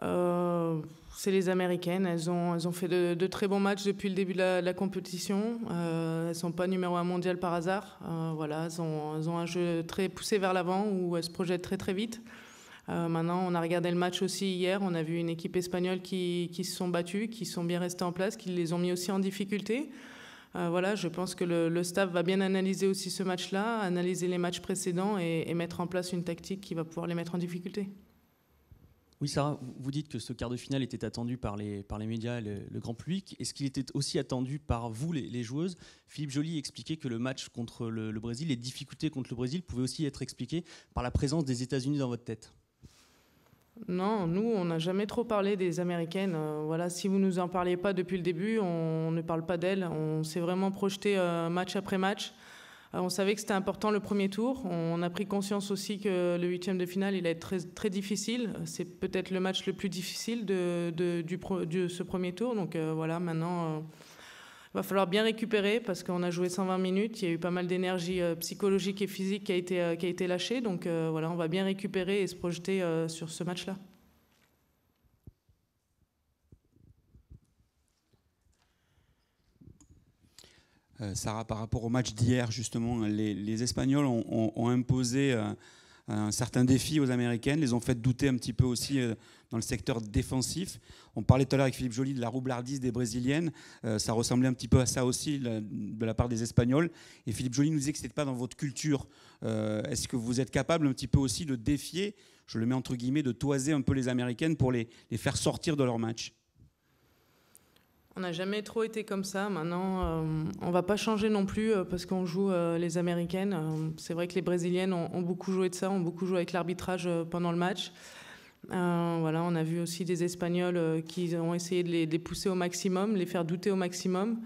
euh, c'est les Américaines. Elles ont, fait de, très bons matchs depuis le début de la, compétition. Euh, elles ne sont pas numéro un mondial par hasard. voilà, elles ont, elles ont, un jeu très poussé vers l'avant où elles se projettent très très vite. Euh, maintenant, on a regardé le match aussi hier. On a vu une équipe espagnole qui, se sont battues, qui sont bien restées en place, qui les ont mis aussi en difficulté. Euh, voilà, je pense que le, staff va bien analyser aussi ce match-là, analyser les matchs précédents et, mettre en place une tactique qui va pouvoir les mettre en difficulté. Oui, Sarah, vous dites que ce quart de finale était attendu par les, par les médias et le, grand public. Est-ce qu'il était aussi attendu par vous, les, joueuses Philippe Joly expliquait que le match contre le Brésil, les difficultés contre le Brésil pouvaient aussi être expliquées par la présence des États-Unis dans votre tête. Non, nous, on n'a jamais trop parlé des Américaines. Euh, voilà, si vous ne nous en parliez pas depuis le début, on, ne parle pas d'elles. On s'est vraiment projeté euh, match après match. Euh, on savait que c'était important le premier tour. On a pris conscience aussi que le huitième de finale, il allait être très, difficile. C'est peut-être le match le plus difficile de, du de ce premier tour. Donc voilà, maintenant va falloir bien récupérer parce qu'on a joué 120 minutes, il y a eu pas mal d'énergie euh, psychologique et physique qui a été, euh, qui a été lâchée. Donc euh, voilà, on va bien récupérer et se projeter sur ce match-là. Sarah, par rapport au match d'hier, justement, les, Espagnols ont, imposé un euh, certain défi aux Américaines, les ont fait douter un petit peu aussi euh, dans le secteur défensif. On parlait tout à l'heure avec Philippe Joly de la roublardise des Brésiliennes. Euh, ça ressemblait un petit peu à ça aussi de la part des Espagnols. Et Philippe Joly nous disait que ce n'était pas dans votre culture. Est-ce que vous êtes capable un petit peu aussi de défier, je le mets entre guillemets, de toiser un peu les Américaines pour les faire sortir de leur match on n'a jamais trop été comme ça. Maintenant, euh, on va pas changer non plus euh, parce qu'on joue euh, les Américaines. c'est vrai que les Brésiliennes ont, beaucoup joué de ça, ont beaucoup joué avec l'arbitrage pendant le match. voilà, on a vu aussi des Espagnols qui ont essayé de les, pousser au maximum, les faire douter au maximum.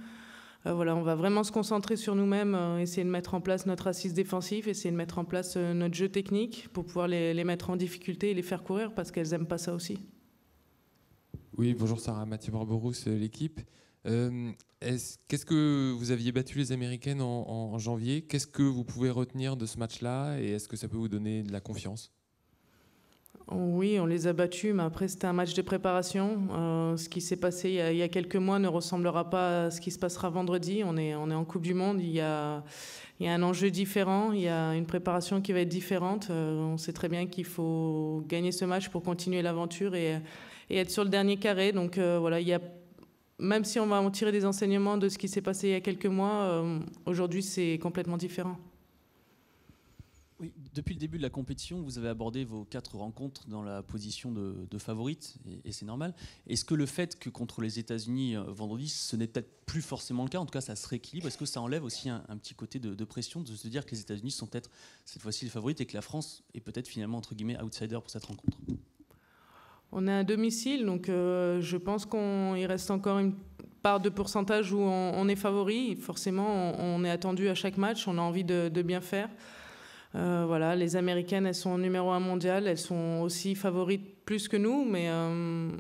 voilà, on va vraiment se concentrer sur nous-mêmes, essayer de mettre en place notre assise défensive, essayer de mettre en place notre jeu technique pour pouvoir les, les mettre en difficulté et les faire courir parce qu'elles n'aiment pas ça aussi. Oui, bonjour Sarah, Mathieu Barberousse, euh, l'équipe. Euh, qu'est-ce que vous aviez battu les Américaines en, janvier Qu'est-ce que vous pouvez retenir de ce match-là et est-ce que ça peut vous donner de la confiance oh, oui, on les a battus, mais après c'était un match de préparation. Euh, ce qui s'est passé il y, a, quelques mois ne ressemblera pas à ce qui se passera vendredi. On est, on est en Coupe du Monde, il y, a, un enjeu différent, il y a une préparation qui va être différente. on sait très bien qu'il faut gagner ce match pour continuer l'aventure et et être sur le dernier carré. Donc euh, voilà, il y a même si on va en tirer des enseignements de ce qui s'est passé il y a quelques mois, euh, aujourd'hui c'est complètement différent. Oui, depuis le début de la compétition, vous avez abordé vos quatre rencontres dans la position de, favorite, et, c'est normal. Est-ce que le fait que contre les États-Unis euh, vendredi, ce n'est peut-être plus forcément le cas, en tout cas ça se rééquilibre, est-ce que ça enlève aussi un, petit côté de, de, pression de se dire que les États-Unis sont peut-être cette fois-ci les favorites et que la France est peut-être finalement entre guillemets outsider pour cette rencontre on est à domicile, donc euh, je pense qu'il reste encore une part de pourcentage où on, est favori. Forcément, on, est attendu à chaque match, on a envie de, bien faire. Euh, voilà, les Américaines, elles sont numéro un mondial, elles sont aussi favorites plus que nous, mais euh,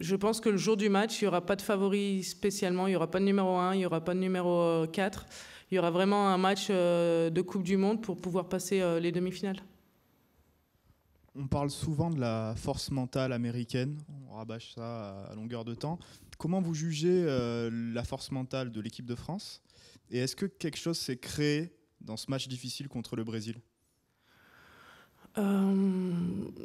je pense que le jour du match, il n'y aura pas de favoris spécialement, il n'y aura pas de numéro 1, il n'y aura pas de numéro 4. Il y aura vraiment un match de Coupe du Monde pour pouvoir passer les demi-finales on parle souvent de la force mentale américaine, on rabâche ça à longueur de temps. Comment vous jugez euh, la force mentale de l'équipe de France Et est-ce que quelque chose s'est créé dans ce match difficile contre le Brésil euh,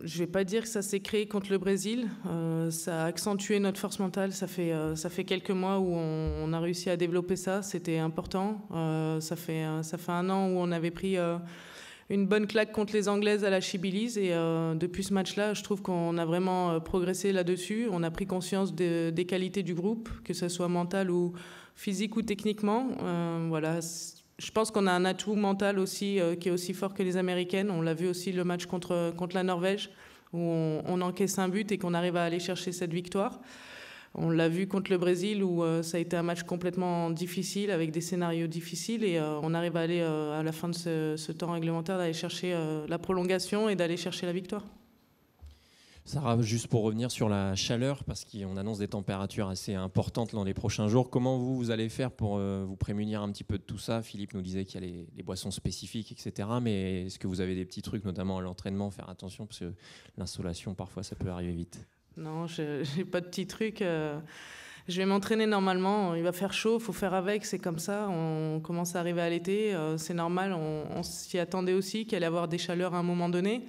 je ne vais pas dire que ça s'est créé contre le Brésil. Euh, ça a accentué notre force mentale. Ça fait, ça fait quelques mois où on, a réussi à développer ça. C'était important. ça, fait, ça fait un an où on avait pris une bonne claque contre les Anglaises à la Chibilise. Et euh, depuis ce match-là, je trouve qu'on a vraiment euh, progressé là-dessus. On a pris conscience des qualités du groupe, que ce soit mental ou physique ou techniquement. Euh, voilà. Je pense qu'on a un atout mental aussi qui est aussi fort que les Américaines. On l'a vu aussi le match contre, la Norvège, où on encaisse un but et qu'on arrive à aller chercher cette victoire. On l'a vu contre le Brésil où euh, ça a été un match complètement difficile avec des scénarios difficiles et euh, on arrive à aller euh, à la fin de ce, temps réglementaire d'aller chercher la prolongation et d'aller chercher la victoire. Sarah, juste pour revenir sur la chaleur, parce qu'on annonce des températures assez importantes dans les prochains jours, comment vous, vous allez faire pour vous prémunir un petit peu de tout ça Philippe nous disait qu'il y a les, boissons spécifiques, etc. Mais est-ce que vous avez des petits trucs, notamment à l'entraînement, faire attention, parce que l'insolation, parfois, ça peut arriver vite non, je n'ai <laughs> pas de petits trucs. Euh, je vais m'entraîner normalement. Il va faire chaud, il faut faire avec, c'est comme ça. On commence à arriver à l'été, euh, c'est normal. On, s'y attendait aussi qu'il allait avoir des chaleurs à un moment donné.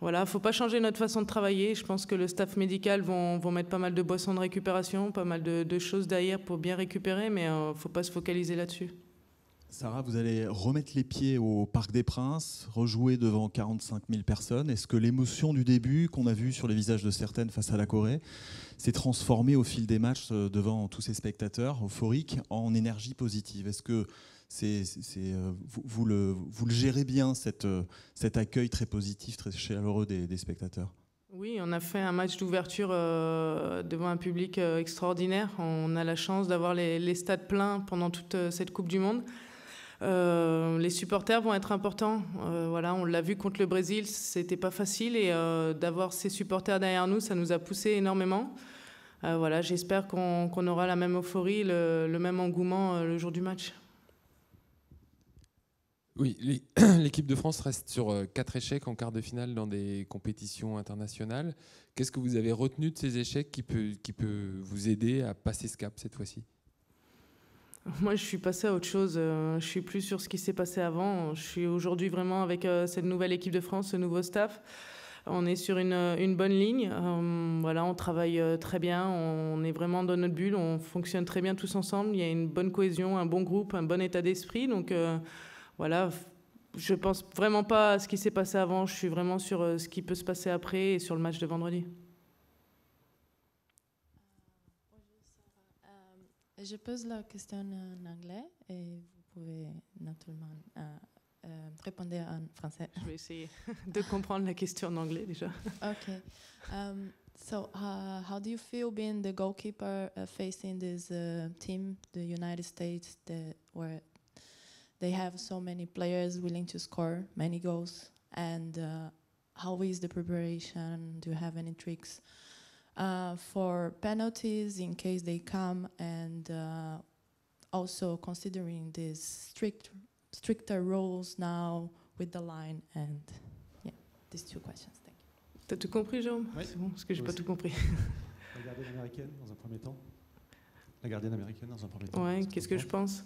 Voilà, il faut pas changer notre façon de travailler. Je pense que le staff médical vont, mettre pas mal de boissons de récupération, pas mal de, choses derrière pour bien récupérer, mais ne euh, faut pas se focaliser là-dessus. Sarah, vous allez remettre les pieds au Parc des Princes, rejouer devant 45 000 personnes. Est-ce que l'émotion du début qu'on a vue sur les visages de certaines face à la Corée s'est transformée au fil des matchs euh, devant tous ces spectateurs euphoriques en énergie positive Est-ce que euh, vous, le, gérez bien, cette, euh, cet accueil très positif, très chaleureux des, spectateurs oui, on a fait un match d'ouverture devant un public extraordinaire. On a la chance d'avoir les, stades pleins pendant toute cette Coupe du Monde. Euh, les supporters vont être importants. Euh, voilà, on l'a vu contre le Brésil, c'était pas facile et euh, d'avoir ces supporters derrière nous, ça nous a poussé énormément. voilà, j'espère qu'on aura la même euphorie, le, le même engouement le jour du match. Oui, <clears throat> l'équipe de France reste sur quatre échecs en quart de finale dans des compétitions internationales. Qu'est-ce que vous avez retenu de ces échecs qui peut, qui peut vous aider à passer ce cap cette fois-ci moi, je suis passée à autre chose. Euh, je suis plus sur ce qui s'est passé avant. Je suis aujourd'hui vraiment avec euh, cette nouvelle équipe de France, ce nouveau staff. On est sur une, euh, bonne ligne. voilà, on travaille très bien. On est vraiment dans notre bulle. On fonctionne très bien tous ensemble. Il y a une bonne cohésion, un bon groupe, un bon état d'esprit. Donc voilà, je pense vraiment pas à ce qui s'est passé avant. Je suis vraiment sur ce qui peut se passer après et sur le match de vendredi. Je pose la question en anglais et vous pouvez naturellement euh, euh, répondre en français. Je vais essayer <laughs> de comprendre la question en anglais déjà. <laughs> Ok. Um, so, uh, how do you feel being the goalkeeper uh, facing this uh, team, the United States, that, where they have so many players willing to score many goals? And uh, how is the preparation? Do you have any tricks? Uh, for penalties in case they come, and uh, also considering these strict, stricter rules now with the line and yeah, these two questions. Thank you. T'as tout compris, Jérôme Oui. C'est bon, parce que j'ai pas tout compris. La gardienne américaine dans un premier temps. La gardienne américaine dans un premier temps. Ouais, qu'est-ce que, je pense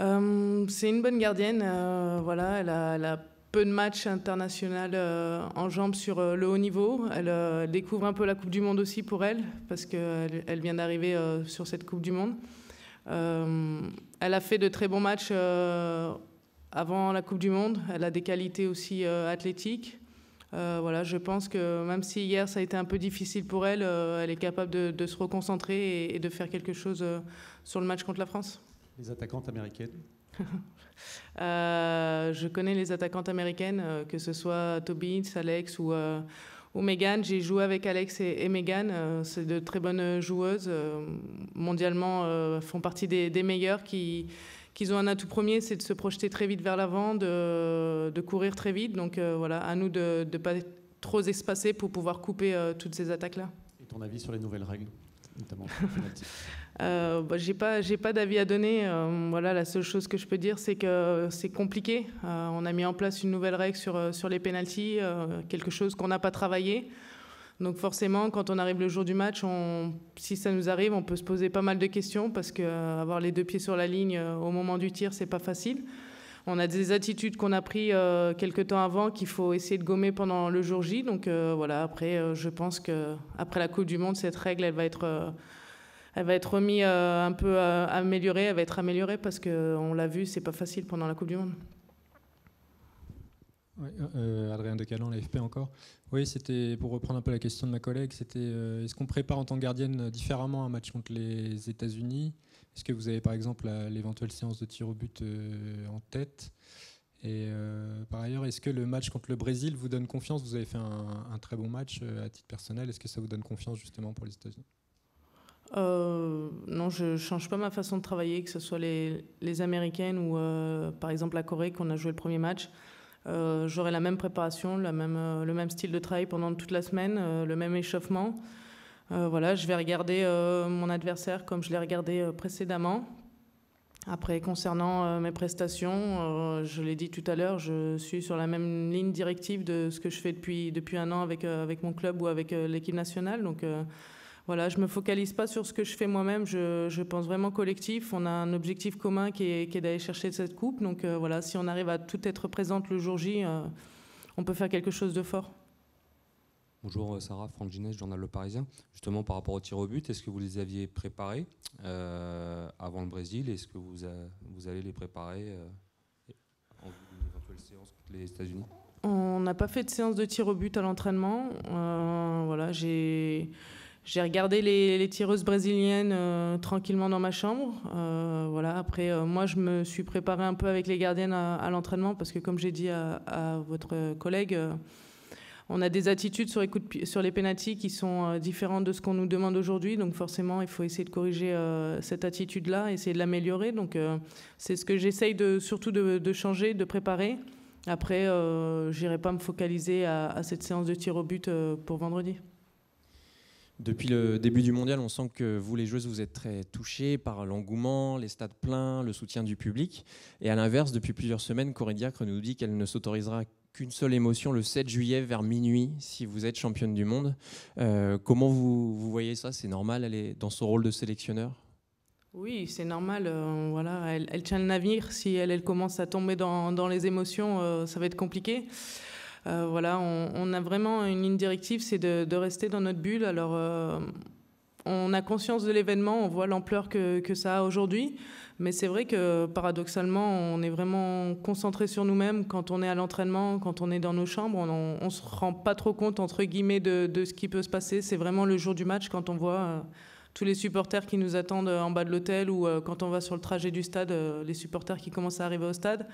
ouais. euh, C'est une bonne gardienne. Euh, voilà, elle a, elle a peu de matchs internationaux euh, en jambes sur euh, le haut niveau. Elle euh, découvre un peu la Coupe du Monde aussi pour elle, parce qu'elle vient d'arriver sur cette Coupe du Monde. elle a fait de très bons matchs avant la Coupe du Monde. Elle a des qualités aussi athlétiques. voilà, je pense que même si hier ça a été un peu difficile pour elle, elle est capable de, se reconcentrer et, de faire quelque chose sur le match contre la France. Les attaquantes américaines <laughs> Euh, je connais les attaquantes américaines, euh, que ce soit Tobin, Alex ou, euh, ou Megan. J'ai joué avec Alex et, et Megan. C'est de très bonnes joueuses. mondialement, font partie des, meilleures qui, qu'ils ont un atout premier, c'est de se projeter très vite vers l'avant, de, courir très vite. Donc voilà, à nous de ne pas être trop espacer pour pouvoir couper toutes ces attaques-là. Et ton avis sur les nouvelles règles, notamment <laughs> Euh, bah, j'ai pas, j'ai pas d'avis à donner. Euh, voilà, la seule chose que je peux dire, c'est que c'est compliqué. Euh, on a mis en place une nouvelle règle sur euh, sur les pénalties, quelque chose qu'on n'a pas travaillé. Donc forcément, quand on arrive le jour du match, on, si ça nous arrive, on peut se poser pas mal de questions parce que avoir les deux pieds sur la ligne au moment du tir, c'est pas facile. On a des attitudes qu'on a prises quelque quelques temps avant qu'il faut essayer de gommer pendant le jour J. Donc voilà, après, je pense que après la Coupe du Monde, cette règle, elle va être elle va être remise euh, un peu euh, améliorée, elle va être améliorée parce qu'on euh, l'a vu, c'est pas facile pendant la Coupe du Monde. euh, Adrien Decalan, l'AFP encore. Oui, c'était pour reprendre un peu la question de ma collègue, c'était est-ce qu'on prépare en tant que gardienne différemment un match contre les États-Unis Est-ce que vous avez par exemple l'éventuelle séance de tir au but en tête Et par ailleurs, est-ce que le match contre le Brésil vous donne confiance Vous avez fait un très bon match à titre personnel. Est-ce que ça vous donne confiance justement pour les États-Unis euh, non, je ne change pas ma façon de travailler, que ce soit les, Américaines ou euh, par exemple la Corée qu'on a joué le premier match. Euh, j'aurai la même préparation, le même style de travail pendant toute la semaine, le même échauffement. voilà, je vais regarder mon adversaire comme je l'ai regardé précédemment. Après, concernant mes prestations, je l'ai dit tout à l'heure, je suis sur la même ligne directive de ce que je fais depuis, depuis un an avec, avec mon club ou avec l'équipe nationale. Donc, voilà, je me focalise pas sur ce que je fais moi-même. Je, pense vraiment collectif. On a un objectif commun qui est, est d'aller chercher cette coupe. Donc euh, voilà, si on arrive à tout être présente le jour J, euh, on peut faire quelque chose de fort. Bonjour euh, Sarah, Franck Ginès, journal Le Parisien. Justement, par rapport au tir au but, est-ce que vous les aviez préparés avant le Brésil Est-ce que vous, vous, allez les préparer en vue d'une éventuelle séance contre les États-Unis On n'a pas fait de séance de tir au but à l'entraînement. voilà, j'ai. J'ai regardé les, tireuses brésiliennes euh, tranquillement dans ma chambre. Euh, voilà. Après, euh, moi, je me suis préparée un peu avec les gardiennes à, l'entraînement parce que, comme j'ai dit à, votre collègue, on a des attitudes sur les, coups sur les qui sont différentes de ce qu'on nous demande aujourd'hui. Donc, forcément, il faut essayer de corriger cette attitude-là, essayer de l'améliorer. Donc, c'est ce que j'essaye de, surtout de, changer, de préparer. Après, j'irai pas me focaliser à, cette séance de tir au but pour vendredi. Depuis le début du mondial, on sent que vous, les joueuses, vous êtes très touchées par l'engouement, les stades pleins, le soutien du public. Et à l'inverse, depuis plusieurs semaines, Corinne Diacre nous dit qu'elle ne s'autorisera qu'une seule émotion le 7 juillet vers minuit si vous êtes championne du monde. Euh, comment vous, voyez ça C'est normal, elle est dans son rôle de sélectionneur Oui, c'est normal. Euh, voilà, elle, tient le navire. Si elle, elle commence à tomber dans, les émotions, euh, ça va être compliqué. Euh, voilà, on, a vraiment une ligne directive, c'est de, rester dans notre bulle. Alors, euh, on a conscience de l'événement, on voit l'ampleur que, ça a aujourd'hui. Mais c'est vrai que paradoxalement, on est vraiment concentré sur nous-mêmes quand on est à l'entraînement, quand on est dans nos chambres. On ne se rend pas trop compte, entre guillemets, de, ce qui peut se passer. C'est vraiment le jour du match quand on voit euh, tous les supporters qui nous attendent en bas de l'hôtel ou quand on va sur le trajet du stade, les supporters qui commencent à arriver au stade.